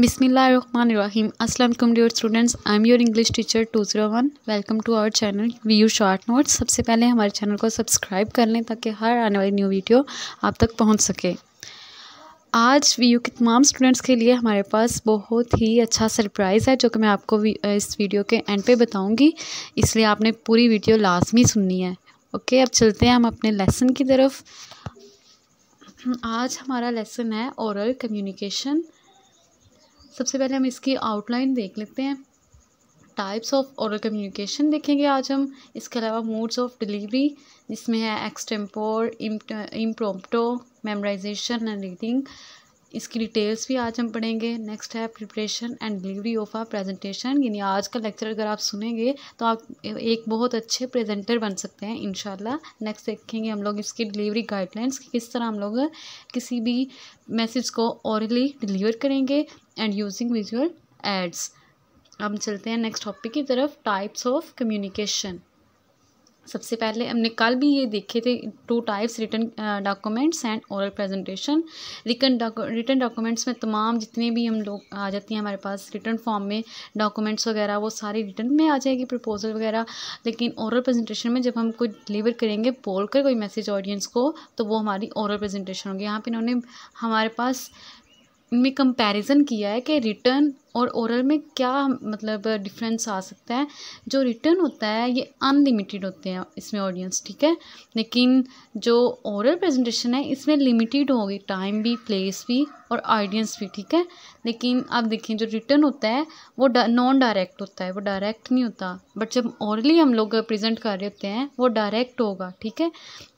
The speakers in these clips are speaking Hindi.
Dear students I am your English teacher two zero one welcome to our channel we you short notes सबसे पहले हमारे चैनल को सब्सक्राइब कर लें ताकि हर आने वाली न्यू वीडियो आप तक पहुंच सके आज वी यू के तमाम स्टूडेंट्स के लिए हमारे पास बहुत ही अच्छा सरप्राइज़ है जो कि मैं आपको इस वीडियो के एंड पे बताऊँगी इसलिए आपने पूरी वीडियो लाजमी सुननी है ओके अब चलते हैं हम अपने लेसन की तरफ आज हमारा लेसन है ओरल कम्युनिकेशन सबसे पहले हम इसकी आउटलाइन देख लेते हैं टाइप्स ऑफ औरल कम्युनिकेशन देखेंगे आज हम इसके अलावा मोड्स ऑफ डिलीवरी जिसमें है extempore impromptu memorization and reading इसकी डिटेल्स भी आज हम पढ़ेंगे नेक्स्ट है preparation and delivery of a presentation यानी आज का लेक्चर अगर आप सुनेंगे तो आप एक बहुत अच्छे प्रेजेंटर बन सकते हैं इन नेक्स्ट देखेंगे हम लोग इसकी डिलीवरी गाइडलाइंस कि किस तरह हम लोग किसी भी मैसेज को औरली डिलीवर करेंगे एंड यूजिंग विजुअल एड्स हम चलते हैं नेक्स्ट टॉपिक की तरफ टाइप्स ऑफ कम्युनिकेशन सबसे पहले हमने कल भी ये देखे थे two types written documents and oral presentation written written documents में तमाम जितने भी हम लोग आ जाती हैं हमारे पास रिटर्न फॉर्म में डॉक्यूमेंट्स वगैरह वो सारी रिटर्न में आ जाएगी प्रपोजल वगैरह लेकिन ओरल प्रेजेंटेशन में जब हम कुछ डिलीवर करेंगे बोल कर कोई मैसेज ऑडियंस को तो वो हमारी ओरल प्रेजेंटेशन होगी यहाँ पर इन्होंने हमारे पास में कंपेरिजन किया है कि रिटर्न और ओरल में क्या मतलब डिफरेंस आ सकता है जो रिटर्न होता है ये अनलिमिटेड होते हैं इसमें ऑडियंस ठीक है लेकिन जो ओरल प्रेजेंटेशन है इसमें लिमिटेड होगी टाइम भी प्लेस भी और ऑडियंस भी ठीक है लेकिन आप देखें जो रिटर्न होता है वो नॉन डायरेक्ट होता है वो डायरेक्ट नहीं होता बट जब ओरली हम लोग प्रजेंट कर रहे होते हैं वो डायरेक्ट होगा ठीक है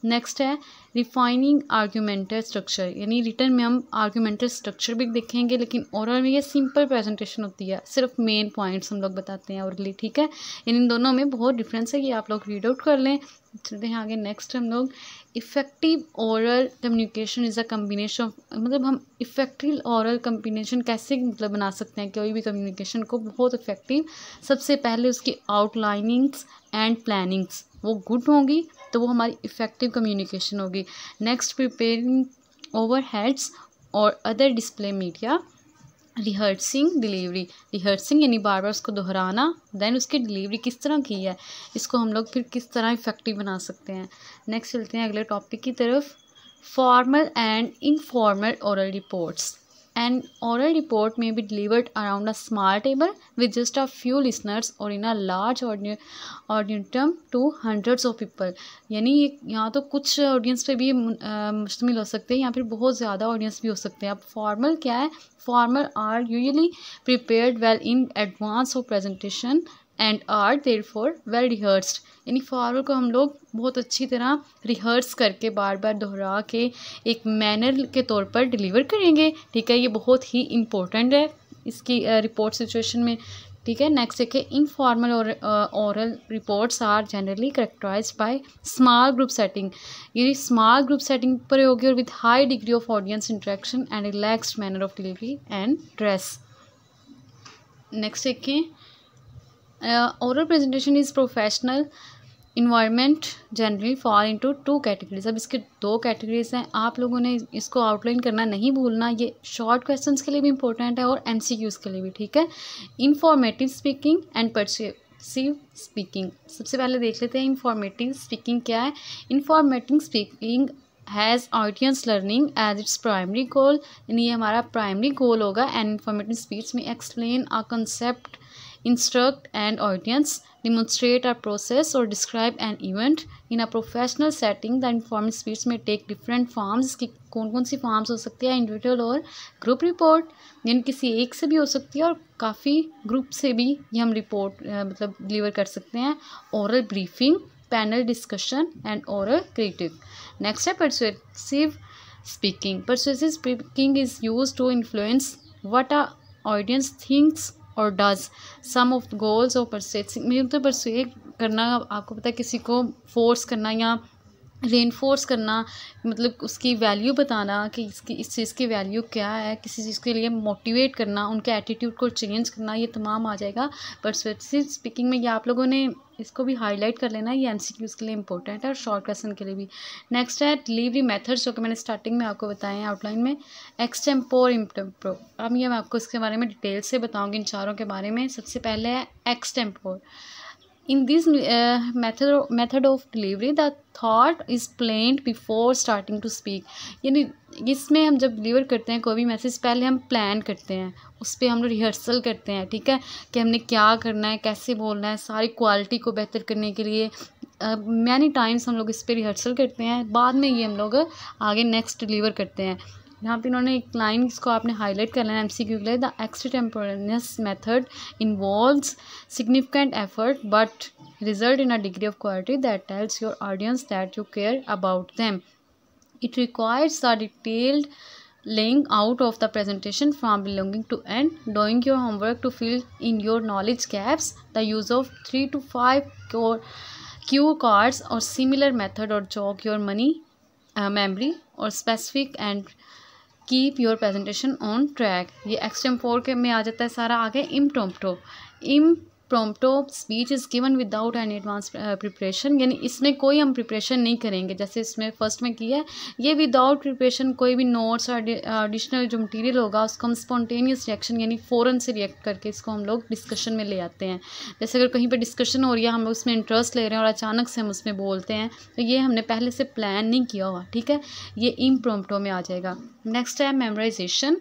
नेक्स्ट है रिफाइनिंग आर्ग्यूमेंटल स्ट्रक्चर यानी रिटर्न में हम आर्ग्यूमेंटल स्ट्रक्चर भी देखेंगे लेकिन ओरल में ये सिंपल प्रेजेंट प्रेजेंटेशन होती है सिर्फ मेन पॉइंट्स हम लोग बताते हैं औरली ठीक है इन दोनों में बहुत डिफरेंस है ये आप लोग रीड आउट कर लें चलते हैं आगे नेक्स्ट हम लोग effective aural communication is a combination of मतलब हम इफ़ेक्टिव औरल कम्बिनेशन कैसे मतलब बना सकते हैं कोई भी कम्युनिकेशन को बहुत इफ़ेक्टिव सबसे पहले उसकी आउटलाइनिंग्स एंड प्लानिंग्स वो गुड होंगी तो वो हमारी इफ़ेक्टिव कम्युनिकेशन होगी नेक्स्ट प्रिपेयरिंग ओवर हेड्स और other display media rehearsing delivery rehearsing यानी बार बार उसको दोहराना देन उसकी डिलीवरी किस तरह की है इसको हम लोग फिर किस तरह इफेक्टिव बना सकते हैं नेक्स्ट चलते हैं अगले टॉपिक की तरफ formal and informal aural reports An oral report may be delivered around a small table with just a few listeners और in a large auditorium to hundreds of people. यानी ये यहाँ तो कुछ ऑडियंस पे भी मुश्तमिल हो सकते हैं यहाँ पर बहुत ज़्यादा ऑडियंस भी हो सकते हैं अब फॉर्मल क्या है formal are usually prepared well in advance of presentation and are therefore well rehearsed यानी फॉर्मल को हम लोग बहुत अच्छी तरह रिहर्स करके बार बार दोहरा के एक मैनर के तौर पर डिलीवर करेंगे ठीक है ये बहुत ही इम्पोर्टेंट है इसकी रिपोर्ट सिचुएशन में ठीक है नेक्स्ट देखिए इनफॉर्मल और aural reports are generally characterize by small group setting ये स्मॉल ग्रुप सेटिंग पर होगी और with high degree of audience interaction and relaxed manner of delivery and dress next देखें Uh, oral presentation is professional environment generally fall into two categories अब इसके दो कैटेगरीज हैं आप लोगों ने इसको आउटलाइन करना नहीं भूलना ये शॉर्ट क्वेश्चन के लिए भी इंपॉर्टेंट है और एमसीक्यूज के लिए भी ठीक है informative speaking and persuasive speaking सबसे पहले देख लेते हैं इन्फॉर्मेटिव स्पीकिंग क्या है informative speaking has audience learning as its primary goal यानी ये हमारा प्राइमरी गोल होगा एंड इन्फॉर्मेटिव स्पीच में explain a concept instruct an audience, demonstrate a process or describe an event. In a professional setting, the informal speech may take different forms. ki kon kon si forms ho sakti hai individual or group report yan kisi ek se bhi ho sakti hai aur kafi group se bhi ye hum report मतलब deliver kar sakte hain oral briefing, panel discussion and oral critique. Next है persuasive speaking. Persuasive speaking is used to influence what a audience thinks और डज सम ऑफ गोल्स और परसेट मेरे तो परसुए करना आपको पता है किसी को फोर्स करना या रेनफोर्स करना मतलब उसकी वैल्यू बताना कि इसकी इस चीज़ की वैल्यू क्या है किसी चीज़ के लिए मोटिवेट करना उनके एटीट्यूड को चेंज करना ये तमाम आ जाएगा पर स्पीकिंग में ये आप लोगों ने इसको भी हाईलाइट कर लेना ये एम के लिए इंपॉर्टेंट है और शॉर्ट क्वेश्चन के लिए भी नेक्स्ट है डिलीवरी मेथड्स जो कि मैंने स्टार्टिंग में आपको बताए हैं आउटलाइन में एक्सटेम्पोर इम्टम्प्रो अब ये मैं आपको इसके बारे में डिटेल से बताऊँगी इन चारों के बारे में सबसे पहले है extempore in this method method of delivery the thought is planned before starting to speak यानी इसमें हम जब डिलीवर करते हैं कोई भी मैसेज पहले हम प्लान करते हैं उस पर हम लोग रिहर्सल करते हैं ठीक है कि हमने क्या करना है कैसे बोलना है सारी क्वालिटी को बेहतर करने के लिए मैनी uh, टाइम्स हम लोग इस पर रिहर्सल करते हैं बाद में ये हम लोग आगे नेक्स्ट डिलीवर करते हैं यहाँ पे इन्होंने एक लाइन को आपने हाईलाइट कर लेना एम सी क्यू के लिए the extemporaneous method involves significant effort but result in a degree of quality that tells your audience that you care about them it requires the detailed laying out of the presentation from belonging to end doing your homework to fill in your knowledge gaps the use of three to five cue cards और सिमिलर मैथड और जॉक योर मनी मेमरी और specific and keep your presentation on track ये एक्सटेम फोर के में आ जाता है सारा आगे impromptu impromptu speech is given without any advance preparation यानी इसमें कोई हम प्रिपरेशन नहीं करेंगे जैसे इसमें फर्स्ट में किया है ये विदाउट प्रिपरेशन कोई भी नोट्स और एडिशनल जो मटीरियल होगा उसको हम स्पॉन्टेनियस रिएक्शन यानी फ़ौरन से रिएक्ट करके इसको हम लोग डिस्कशन में ले आते हैं जैसे अगर कहीं पर डिस्कशन हो रही है हम लोग उसमें इंटरेस्ट ले रहे हैं और अचानक से हम उसमें बोलते हैं तो ये हमने पहले से प्लान नहीं किया हुआ ठीक है ये प्रोमटो में आ जाएगा नेक्स्ट है memorization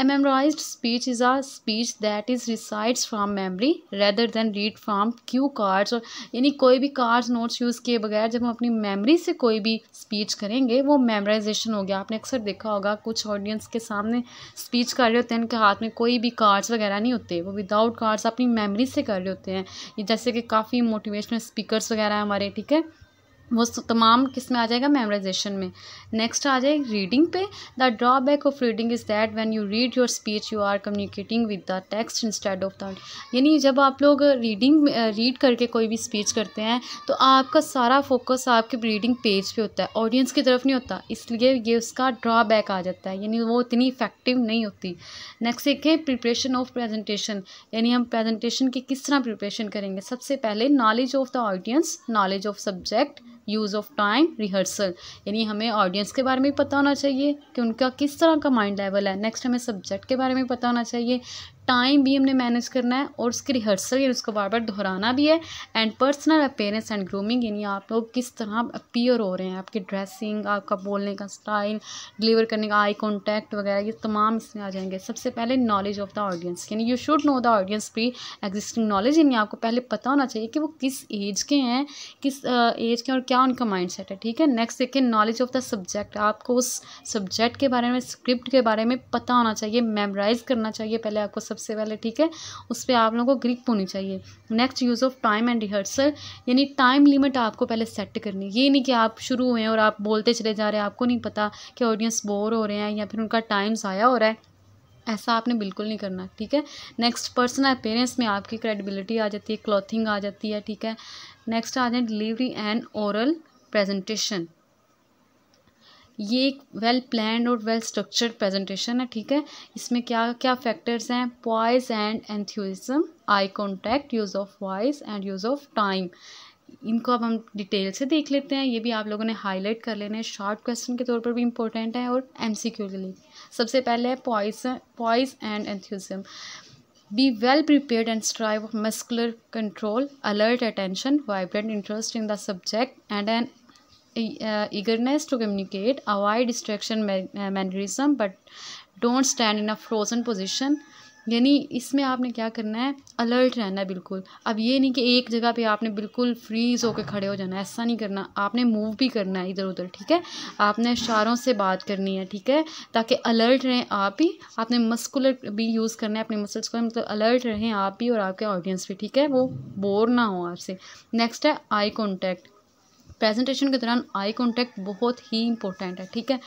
a memorize speech is a speech that is recites from memory rather करते रीड फ्राम क्यू कार्ड्स और यानी कोई भी कार्ड्स नोट्स यूज़ किए बगैर जब हम अपनी मेमोरी से कोई भी स्पीच करेंगे वो मेमोराइजेशन हो गया आपने अक्सर देखा होगा कुछ ऑडियंस के सामने स्पीच कर रहे होते हैं उनके हाथ में कोई भी कार्ड्स वगैरह नहीं होते वो विदाउट कार्ड्स अपनी मेमरी से कर रहे होते हैं जैसे कि काफ़ी मोटिवेशनल स्पीकर्स वगैरह हमारे ठीक है वो तमाम किस में आ जाएगा मेमोराइजेशन में नेक्स्ट आ जाए रीडिंग पे the drawback of reading is that when you read your speech you are communicating with the text instead of that यानी जब आप लोग रीडिंग रीड करके कोई भी स्पीच करते हैं तो आपका सारा फोकस आपके रीडिंग पेज पे होता है ऑडियंस की तरफ नहीं होता इसलिए ये उसका ड्रॉबैक आ जाता है यानी वो इतनी इफेक्टिव नहीं होती नेक्स्ट देखें प्रिपरेशन ऑफ प्रेजेंटेशन यानी हम प्रेजेंटेशन की किस तरह प्रिपरेशन करेंगे सबसे पहले knowledge of the audience knowledge of subject use of time rehearsal यानी हमें ऑडियंस के बारे में पता होना चाहिए कि उनका किस तरह का माइंड लेवल है नेक्स्ट हमें सब्जेक्ट के बारे में पता होना चाहिए टाइम भी हमने मैनेज करना है और उसकी रिहर्सल यानी उसको बार बार दोहराना भी है and personal appearance and grooming यानी आप लोग किस तरह अपीयर हो रहे हैं आपकी ड्रेसिंग आपका बोलने का स्टाइल डिलीवर करने का आई कॉन्टैक्ट वगैरह ये तमाम इसमें आ जाएंगे सबसे पहले नॉलेज ऑफ द ऑडियंस यानी you should know the audience pre existing knowledge यानी आपको पहले पता होना चाहिए कि वो किस एज के हैं किस एज के और क्या उनका माइंड सेट है ठीक है नेक्स्ट देखिए नॉलेज ऑफ द सब्जेक्ट आपको उस सब्जेक्ट के बारे में स्क्रिप्ट के बारे में पता होना चाहिए मेमराइज करना चाहिए पहले आपको सबसे पहले ठीक है उस पर आप लोगों को ग्रिप होनी चाहिए next use of time and rehearsal यानी टाइम लिमिट आपको पहले सेट करनी ये नहीं कि आप शुरू हुए हैं और आप बोलते चले जा रहे हैं आपको नहीं पता कि ऑडियंस बोर हो रहे हैं या फिर उनका टाइम ज़ाया हो रहा है ऐसा आपने बिल्कुल नहीं करना ठीक है नेक्स्ट पर्सनल अपेयरेंस में आपकी क्रेडिबिलिटी आ जाती है क्लॉथिंग आ जाती है ठीक है नेक्स्ट आ जाए डिलीवरी एंड ओरल प्रेजेंटेशन ये एक वेल प्लान और वेल स्ट्रक्चर्ड प्रेजेंटेशन है ठीक है इसमें क्या क्या फैक्टर्स हैं poise and enthusiasm eye contact use of voice and use of time इनको अब हम डिटेल से देख लेते हैं ये भी आप लोगों ने हाईलाइट कर लेने हैं शॉर्ट क्वेश्चन के तौर पर भी इंपॉर्टेंट है और एमसीक्यू के लिए सबसे पहले है poise poise and enthusiasm be well prepared and strive muscular control alert attention vibrant interest in the subject and an E, uh, eagerness to communicate, avoid distraction uh, mannerism, but don't stand in a frozen position यानी इसमें आपने क्या करना है अलर्ट रहना है बिल्कुल अब ये नहीं कि एक जगह पे आपने बिल्कुल फ्रीज होकर खड़े हो जाना है ऐसा नहीं करना आपने मूव भी करना है इधर उधर ठीक है आपने इशारों से बात करनी है ठीक है ताकि अलर्ट रहें आप ही आपने मस्कुलर भी यूज़ करना है अपने मसल्स को मतलब अलर्ट रहें आप भी और आपके ऑडियंस भी ठीक है वो बोर ना हो आपसे नेक्स्ट है आई कॉन्टैक्ट प्रेजेंटेशन के दौरान आई कॉन्टैक्ट बहुत ही इंपॉर्टेंट है ठीक है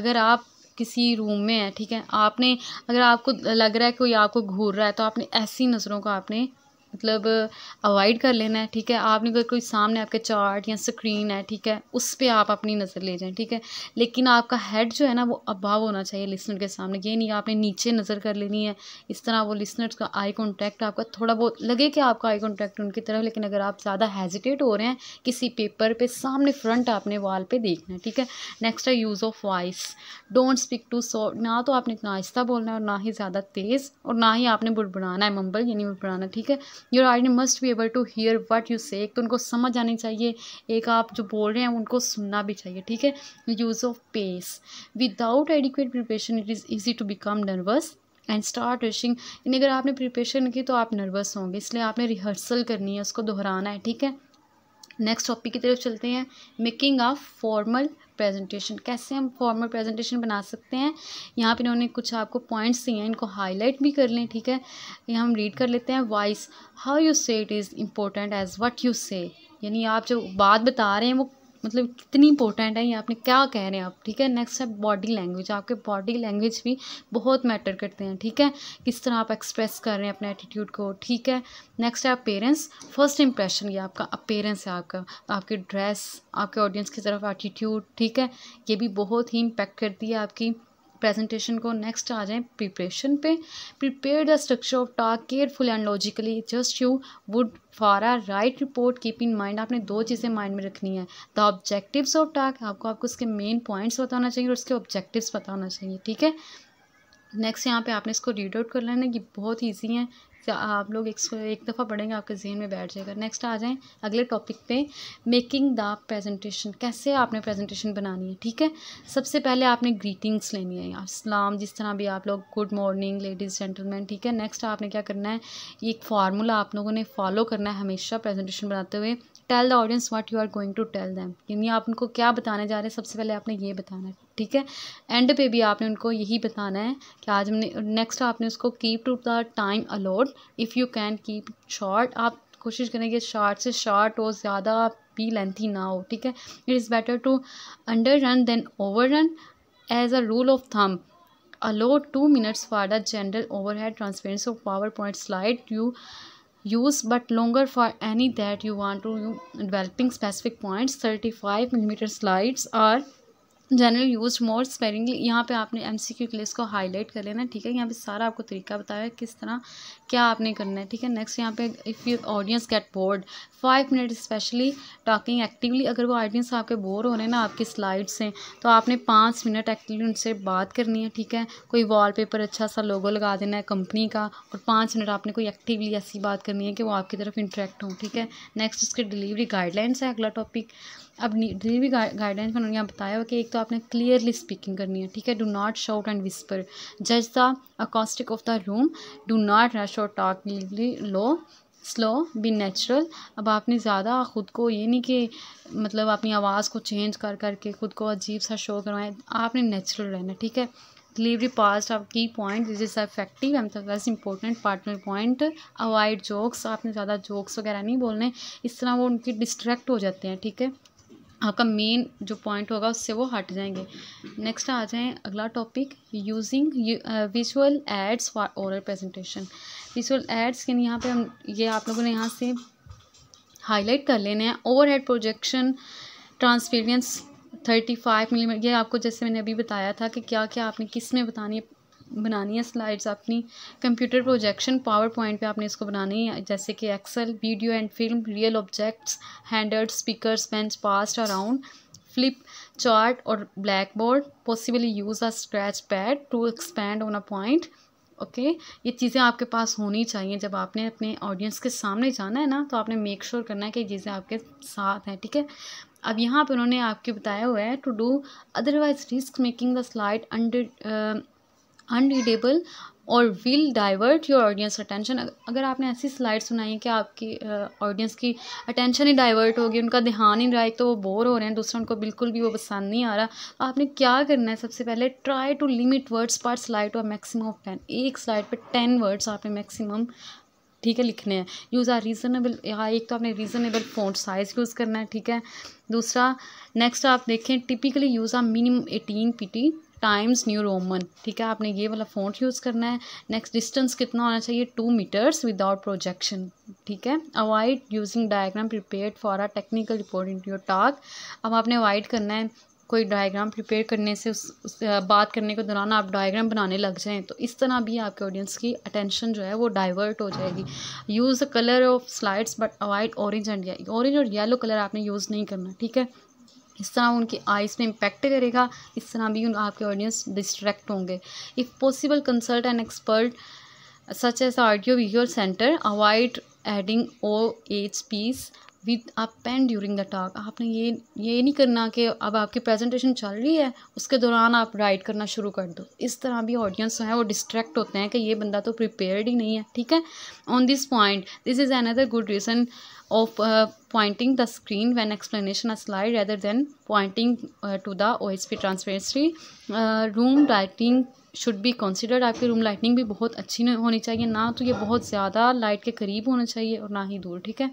अगर आप किसी रूम में है ठीक है आपने अगर आपको लग रहा है कोई आपको घूर रहा है तो आपने ऐसी नज़रों को आपने मतलब अवॉइड कर लेना है ठीक है आपने अगर कोई सामने आपके चार्ट या स्क्रीन है ठीक है उस पर आप अपनी नज़र ले जाएं ठीक है लेकिन आपका हेड जो है ना वो अबाव होना चाहिए लिसनर के सामने ये नहीं आपने नीचे नज़र कर लेनी है इस तरह वो लिसनर्स का आई कॉन्टैक्ट आपका थोड़ा बहुत लगे कि आपका आई कॉन्टैक्ट उनकी तरफ लेकिन अगर आप ज़्यादा हेजिटेट हो रहे हैं किसी पेपर पर पे, सामने फ्रंट आपने वाल पर देखना है ठीक है नेक्स्ट है use of voice don't speak too so ना तो आपने इतना आहिस्ता बोलना है और ना ही ज़्यादा तेज़ और ना ही आपने बुड़बुड़ाना है मम्बल यानी बुड़बुड़ाना ठीक है your audience must be able to hear what you say एक तो उनको समझ आनी चाहिए एक आप जो बोल रहे हैं उनको सुनना भी चाहिए ठीक है use of pace without adequate preparation it is easy to become nervous and start rushing यानी अगर आपने प्रिपरेशन की तो आप नर्वस होंगे इसलिए आपने रिहर्सल करनी है उसको दोहराना है ठीक है नेक्स्ट टॉपिक की तरफ चलते हैं मेकिंग अ फॉर्मल प्रेजेंटेशन कैसे हम फॉर्मल प्रेजेंटेशन बना सकते हैं यहाँ पे इन्होंने कुछ आपको पॉइंट्स दिए हैं इनको हाईलाइट भी कर लें ठीक है यहाँ हम रीड कर लेते हैं voice how you say it is important as what you say यानी आप जो बात बता रहे हैं वो मतलब कितनी इंपॉर्टेंट है ये आपने क्या कह रहे हैं आप ठीक है नेक्स्ट है बॉडी लैंग्वेज आपके बॉडी लैंग्वेज भी बहुत मैटर करते हैं ठीक है किस तरह आप एक्सप्रेस कर रहे हैं अपने एटीट्यूड को ठीक है नेक्स्ट है अपेरेंस फर्स्ट इंप्रेशन ये आपका अपेरेंस है आपका आपके ड्रेस आपके ऑडियंस की तरफ एटीट्यूड ठीक है ये भी बहुत ही इम्पैक्ट करती है आपकी प्रेजेंटेशन को नेक्स्ट आ जाए प्रिपरेशन पे prepare the structure of talk careful and logically just you would for a write report keep in mind आपने दो चीज़ें माइंड में रखनी है द ऑब्जेक्टिव्स ऑफ टॉक आपको आपको उसके मेन पॉइंट्स बताना होना चाहिए और उसके ऑब्जेक्टिव्स पता होना चाहिए ठीक है नेक्स्ट यहाँ पे आपने इसको रीड आउट कर लेना कि बहुत ईजी है आप लोग एक, एक दफ़ा पढ़ेंगे आपके जहन में बैठ जाएगा नेक्स्ट आ जाएं अगले टॉपिक पे मेकिंग द प्रेजेंटेशन कैसे आपने प्रेजेंटेशन बनानी है ठीक है सबसे पहले आपने ग्रीटिंग्स लेनी है सलाम जिस तरह भी आप लोग गुड मॉर्निंग लेडीज़ जेंटलमैन ठीक है नेक्स्ट आपने क्या करना है एक फार्मूला आप लोगों ने फॉलो करना है हमेशा प्रेजेंटेशन बनाते हुए tell the audience what you are going to tell them यानी आप उनको क्या बताने जा रहे हैं सबसे पहले आपने ये बताना है ठीक है एंड पे भी आपने उनको यही बताना है कि आज हमने नेक्स्ट आपने उसको keep to the time allowed if you can keep short आप कोशिश करें कि शार्ट से शार्ट हो ज़्यादा भी लेंथी ना हो ठीक है it is better to under run than over run as a rule of thumb allowed two minutes for the general overhead transparency of PowerPoint slide you use but longer for any that you want to developing specific points 35 millimeter slides are general use more sparingly यहाँ पे आपने एम सी क्यू के लिए इसको हाईलाइट कर लेना ठीक है यहाँ पे सारा आपको तरीका बताया किस तरह क्या आपने करना है ठीक है नेक्स्ट यहाँ पे if you audience get bored five minute specially talking actively अगर वो ऑडियंस आपके बोर हो रहे हैं ना आपकी स्लाइड से तो आपने पाँच मिनट एक्टिवली उनसे बात करनी है ठीक है कोई पेपर अच्छा सा लोगो लगा देना है कंपनी का और पाँच मिनट आपने कोई एक्टिवली ऐसी बात करनी है कि वो आपकी तरफ इंट्रैक्ट हों ठीक है नेक्स्ट इसके डिलीवरी गाइडलाइंस है अगला टॉपिक अब जितनी भी गाइडलाइन का उन्होंने यहाँ बताया कि एक तो आपने क्लियरली स्पीकिंग करनी है ठीक है do not shout and whisper जज the acoustic of the room do not rush और talk low slow be natural अब आपने ज़्यादा ख़ुद को ये नहीं कि मतलब अपनी आवाज़ को चेंज कर करके ख़ुद को अजीब सा शो करवाएं आपने नेचुरल रहना ठीक है डिलीवरी पास आप की पॉइंट दिस इज अफेक्टिव एम दस important partner point avoid jokes आपने ज़्यादा जोक्स वगैरह नहीं बोलने इस तरह वो उनके डिस्ट्रैक्ट हो जाते हैं ठीक है आपका मेन जो पॉइंट होगा उससे वो हट जाएंगे नेक्स्ट आ जाएँ अगला topic using visual aids for oral presentation visual aids यानी यहाँ पे हम ये आप लोगों ने यहाँ से हाईलाइट कर लेने हैं over head projection transparencies thirty five मिली ये आपको जैसे मैंने अभी बताया था कि क्या क्या आपने किस में बतानी है बनानी है स्लाइड्स अपनी कंप्यूटर प्रोजेक्शन पावर पॉइंट पे आपने इसको बनानी है जैसे कि excel video and film real objects handouts speaker pens passed around flip chart और black board possibly use a scratch pad to expand on a point okay ये चीज़ें आपके पास होनी चाहिए जब आपने अपने ऑडियंस के सामने जाना है ना तो आपने मेक श्योर sure करना है कि चीज़ें आपके साथ हैं ठीक है अब यहाँ पर उन्होंने आपके बताया हुआ है to do otherwise risk making the slide under unreadable और will divert your audience attention अगर आपने ऐसी स्लाइड सुनाई है कि आपकी ऑडियंस की अटेंशन ही डाइवर्ट होगी उनका ध्यान ही रहा एक तो वो बोर हो रहे हैं दूसरा उनको बिल्कुल भी वो पसंद नहीं आ रहा तो आपने क्या करना है सबसे पहले try to limit words per slide to maximum of ten एक स्लाइड पर टेन वर्ड्स आपने मैक्सिमम ठीक है लिखने हैं यूज़ आर रीज़नेबल यहाँ एक तो आपने रीज़नेबल फ़ॉन्ट साइज़ यूज़ करना है ठीक है दूसरा नेक्स्ट आप देखें typically use are minimum eighteen P T Times New Roman ठीक है आपने ये वाला फोन यूज़ करना है नेक्स्ट डिस्टेंस कितना होना चाहिए टू मीटर्स विदाउट प्रोजेक्शन ठीक है avoid using diagram prepare for are technical report in your talk अब आपने अवॉइड करना है कोई डायग्राम प्रिपेयर करने से उस, उस बात करने के दौरान आप डायग्राम बनाने लग जाएं तो इस तरह भी आपके ऑडियंस की अटेंशन जो है वो डाइवर्ट हो जाएगी use the colour of slides but avoid orange and orange और येलो कलर आपने यूज़ नहीं करना ठीक है इस तरह उनकी आइज़ में इम्पेक्ट करेगा इस तरह भी उन आपके ऑडियंस डिस्ट्रैक्ट होंगे if possible consult an expert such as audio visual centre avoid adding O H pieces with आप पेन ड्यूरिंग द टॉक आपने ये ये नहीं करना कि अब आपकी प्रेजेंटेशन चल रही है उसके दौरान आप राइट करना शुरू कर दो इस तरह भी ऑडियंस जो है वो डिस्ट्रैक्ट होते हैं कि ये बंदा तो प्रिपेयर्ड ही नहीं है ठीक है on this point this is another good reason of pointing the screen when explanation slide rather than pointing to the O S P transparency room lighting should be considered आपकी रूम लाइटिंग भी बहुत अच्छी होनी चाहिए ना तो ये बहुत ज़्यादा लाइट के करीब होना चाहिए और ना ही दूर ठीक है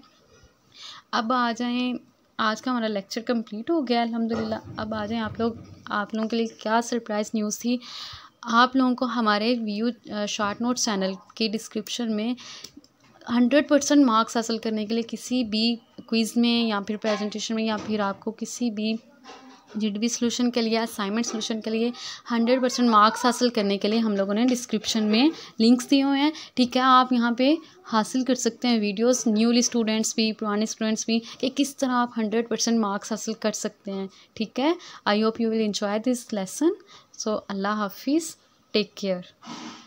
अब आ जाएँ आज का हमारा लेक्चर कंप्लीट हो गया अल्हम्दुलिल्लाह अब आ जाएँ आप लोग आप लोगों के लिए क्या सरप्राइज़ न्यूज़ थी आप लोगों को हमारे व्यू शॉर्ट नोट चैनल के डिस्क्रिप्शन में हंड्रेड परसेंट मार्क्स हासिल करने के लिए किसी भी क्विज़ में या फिर प्रेजेंटेशन में या फिर आपको किसी भी जी सॉल्यूशन के लिए असाइनमेंट सोल्यूशन के लिए हंड्रेड परसेंट मार्क्स हासिल करने के लिए हम लोगों ने डिस्क्रिप्शन में लिंक्स दिए हुए हैं ठीक है आप यहाँ पे हासिल कर सकते हैं वीडियोस न्यूली स्टूडेंट्स भी पुराने स्टूडेंट्स भी कि किस तरह आप हंड्रेड परसेंट मार्क्स हासिल कर सकते हैं ठीक है I hope you will enjoy this lesson so Allah हाफिज़ टेक केयर